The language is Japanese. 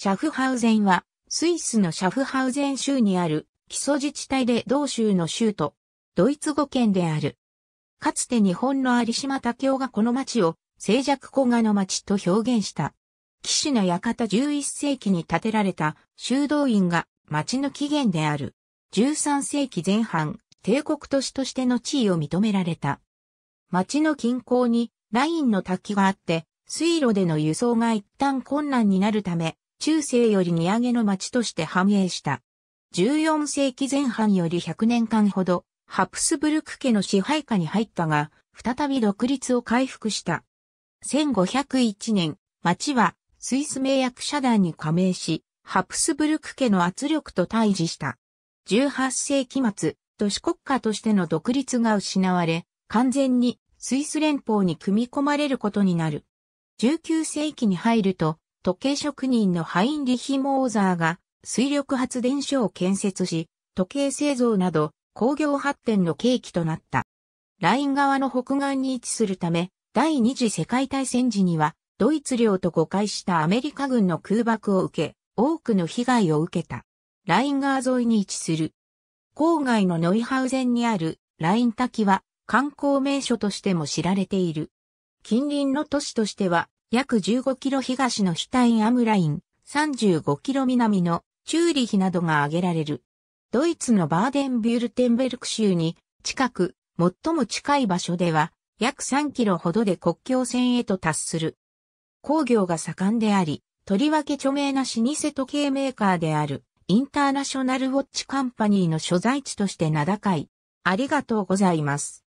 シャフハウゼンは、スイスのシャフハウゼン州にある、基礎自治体で同州の州都、ドイツ語圏である。かつて日本の有島武雄がこの町を、静寂古賀の町と表現した。騎士の館11世紀に建てられた修道院が町の起源である。13世紀前半、帝国都市としての地位を認められた。町の近郊にラインの滝があって、水路での輸送が一旦困難になるため、中世より荷揚げの町として繁栄した。14世紀前半より100年間ほど、ハプスブルク家の支配下に入ったが、再び独立を回復した。1501年、町はスイス名役社団に加盟し、ハプスブルク家の圧力と対峙した。18世紀末、都市国家としての独立が失われ、完全にスイス連邦に組み込まれることになる。19世紀に入ると、時計職人のハインリヒ・モーザーが水力発電所を建設し、時計製造など工業発展の契機となった。ライン側の北岸に位置するため、第二次世界大戦時には、ドイツ領と誤解したアメリカ軍の空爆を受け、多くの被害を受けた。ライン側沿いに位置する。郊外のノイハウゼンにあるライン滝は観光名所としても知られている。近隣の都市としては約15キロ東のシュタインアムライン、35キロ南のチューリヒなどが挙げられる。ドイツのバーデンビュルテンベルク州に近く、最も近い場所では約3キロほどで国境線へと達する。工業が盛んであり、とりわけ著名な老舗時計メーカーであるインターナショナルウォッチカンパニーの所在地として名高い。ありがとうございます。